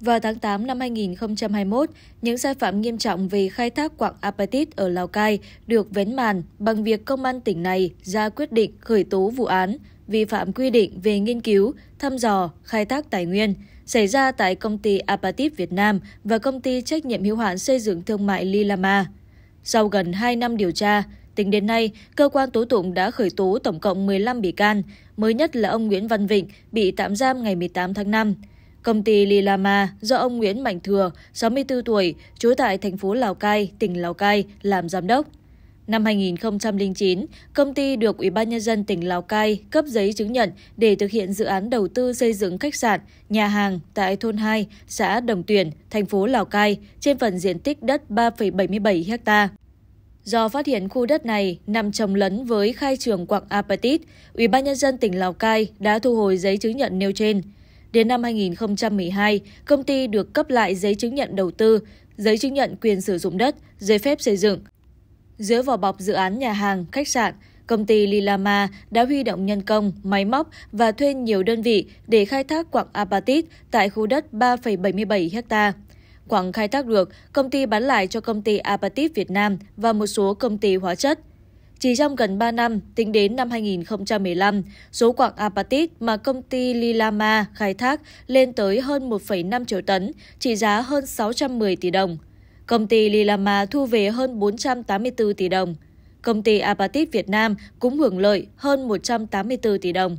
Vào tháng 8 năm 2021, những sai phạm nghiêm trọng về khai thác quạng apatit ở Lào Cai được vén màn bằng việc công an tỉnh này ra quyết định khởi tố vụ án vi phạm quy định về nghiên cứu, thăm dò, khai thác tài nguyên xảy ra tại công ty Apatit Việt Nam và công ty trách nhiệm hữu hạn xây dựng thương mại Lilama. Sau gần 2 năm điều tra, tính đến nay, cơ quan tố tụng đã khởi tố tổng cộng 15 bị can, mới nhất là ông Nguyễn Văn Vịnh bị tạm giam ngày 18 tháng 5. Công ty Lilama do ông Nguyễn Mạnh Thừa, 64 tuổi, trú tại thành phố Lào Cai, tỉnh Lào Cai làm giám đốc. Năm 2009, công ty được Ủy ban nhân dân tỉnh Lào Cai cấp giấy chứng nhận để thực hiện dự án đầu tư xây dựng khách sạn, nhà hàng tại thôn 2, xã Đồng Tuyển, thành phố Lào Cai trên phần diện tích đất 3,77 ha. Do phát hiện khu đất này nằm trồng lấn với khai trường Quảng Apatit, Ủy ban nhân dân tỉnh Lào Cai đã thu hồi giấy chứng nhận nêu trên. Đến năm 2012, công ty được cấp lại giấy chứng nhận đầu tư, giấy chứng nhận quyền sử dụng đất, giấy phép xây dựng. Dưới vỏ bọc dự án nhà hàng, khách sạn, công ty Lilama đã huy động nhân công, máy móc và thuê nhiều đơn vị để khai thác quặng apatit tại khu đất 3,77 ha. Quặng khai thác được, công ty bán lại cho công ty Apatit Việt Nam và một số công ty hóa chất. Chỉ trong gần 3 năm, tính đến năm 2015, số quạng apatit mà công ty Lilama khai thác lên tới hơn 1,5 triệu tấn, trị giá hơn 610 tỷ đồng. Công ty Lilama thu về hơn 484 tỷ đồng. Công ty Apatit Việt Nam cũng hưởng lợi hơn 184 tỷ đồng.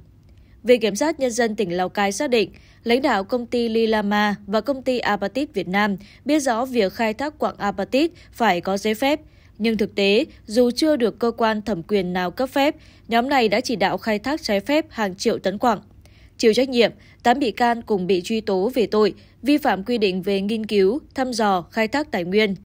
Viện Kiểm sát Nhân dân tỉnh Lào Cai xác định, lãnh đạo công ty Lilama và công ty Apatit Việt Nam biết rõ việc khai thác quạng Apatit phải có giấy phép, nhưng thực tế, dù chưa được cơ quan thẩm quyền nào cấp phép, nhóm này đã chỉ đạo khai thác trái phép hàng triệu tấn quặng. Chịu trách nhiệm, 8 bị can cùng bị truy tố về tội vi phạm quy định về nghiên cứu, thăm dò, khai thác tài nguyên.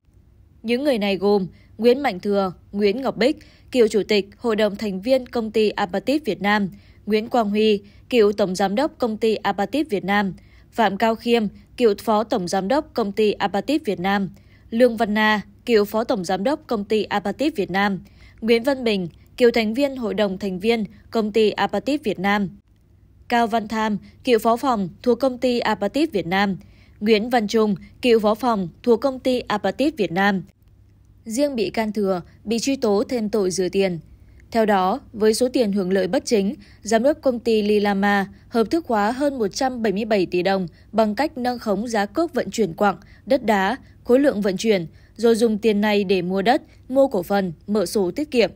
Những người này gồm Nguyễn Mạnh Thừa, Nguyễn Ngọc Bích, cựu chủ tịch Hội đồng thành viên công ty Apatit Việt Nam, Nguyễn Quang Huy, cựu tổng giám đốc công ty Apatit Việt Nam, Phạm Cao Khiêm, cựu phó tổng giám đốc công ty Apatit Việt Nam, Lương Văn Na, cựu phó tổng giám đốc công ty Apatit Việt Nam, Nguyễn Văn Bình, cựu thành viên hội đồng thành viên công ty Apatit Việt Nam, Cao Văn Tham, cựu phó phòng thuộc công ty Apatit Việt Nam, Nguyễn Văn Trung, cựu phó phòng thuộc công ty Apatit Việt Nam. Riêng bị can thừa bị truy tố thêm tội rửa tiền. Theo đó, với số tiền hưởng lợi bất chính, giám đốc công ty Lilama hợp thức hóa hơn 177 tỷ đồng bằng cách nâng khống giá cước vận chuyển quặng, đất đá, khối lượng vận chuyển, rồi dùng tiền này để mua đất, mua cổ phần, mở sổ tiết kiệm.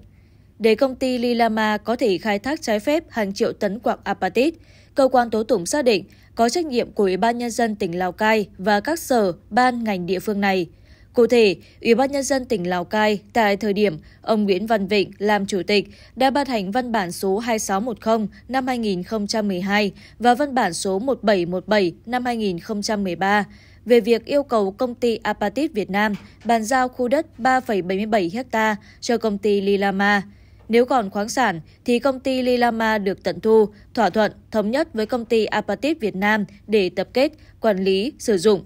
Để công ty Lilama có thể khai thác trái phép hàng triệu tấn quạng apatit, cơ quan tố tụng xác định có trách nhiệm của Ủy ban Nhân dân tỉnh Lào Cai và các sở, ban, ngành địa phương này – Cụ thể, Ủy ban Nhân dân tỉnh Lào Cai tại thời điểm ông Nguyễn Văn Vịnh làm chủ tịch đã ban hành văn bản số 2610 năm 2012 và văn bản số 1717 năm 2013 về việc yêu cầu công ty Apatit Việt Nam bàn giao khu đất 3,77 ha cho công ty Lilama. Nếu còn khoáng sản thì công ty Lilama được tận thu, thỏa thuận thống nhất với công ty Apatit Việt Nam để tập kết, quản lý, sử dụng.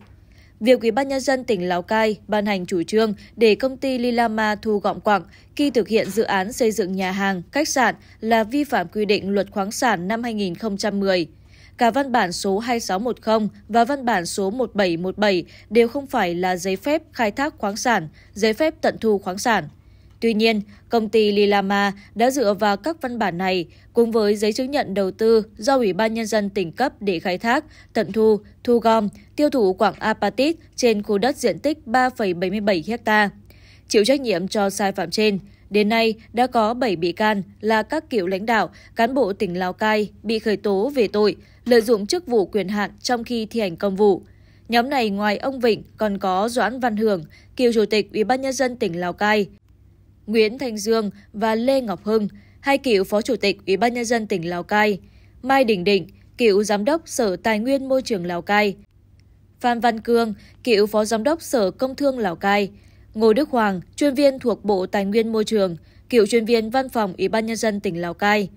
Việc ubnd tỉnh Lào Cai ban hành chủ trương để công ty Lilama thu gọn quặng khi thực hiện dự án xây dựng nhà hàng, khách sạn là vi phạm quy định luật khoáng sản năm 2010. Cả văn bản số 2610 và văn bản số 1717 đều không phải là giấy phép khai thác khoáng sản, giấy phép tận thu khoáng sản. Tuy nhiên, công ty Lilama đã dựa vào các văn bản này cùng với giấy chứng nhận đầu tư do Ủy ban Nhân dân tỉnh cấp để khai thác, tận thu, thu gom, tiêu thụ quảng apatit trên khu đất diện tích 3,77 hectare. Chịu trách nhiệm cho sai phạm trên, đến nay đã có 7 bị can là các cựu lãnh đạo, cán bộ tỉnh Lào Cai bị khởi tố về tội lợi dụng chức vụ quyền hạn trong khi thi hành công vụ. Nhóm này ngoài ông Vịnh còn có Doãn Văn Hưởng, cựu chủ tịch Ủy ban nhân dân tỉnh Lào Cai, Nguyễn Thanh Dương và Lê Ngọc Hưng, hai cựu Phó Chủ tịch Ủy ban Nhân dân tỉnh Lào Cai, Mai Đình Định, cựu Giám đốc Sở Tài nguyên Môi trường Lào Cai, Phan Văn Cương, cựu Phó Giám đốc Sở Công Thương Lào Cai, Ngô Đức Hoàng, chuyên viên thuộc Bộ Tài nguyên Môi trường, cựu chuyên viên Văn phòng Ủy ban Nhân dân tỉnh Lào Cai.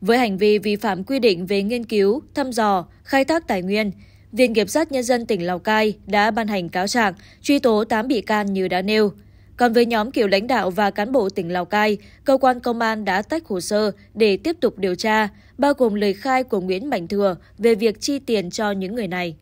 Với hành vi vi phạm quy định về nghiên cứu, thăm dò, khai thác tài nguyên, Viện Kiểm sát Nhân dân tỉnh Lào Cai đã ban hành cáo trạng truy tố 8 bị can như đã nêu. Còn với nhóm cựu lãnh đạo và cán bộ tỉnh Lào Cai, cơ quan công an đã tách hồ sơ để tiếp tục điều tra, bao gồm lời khai của Nguyễn Mạnh Thừa về việc chi tiền cho những người này.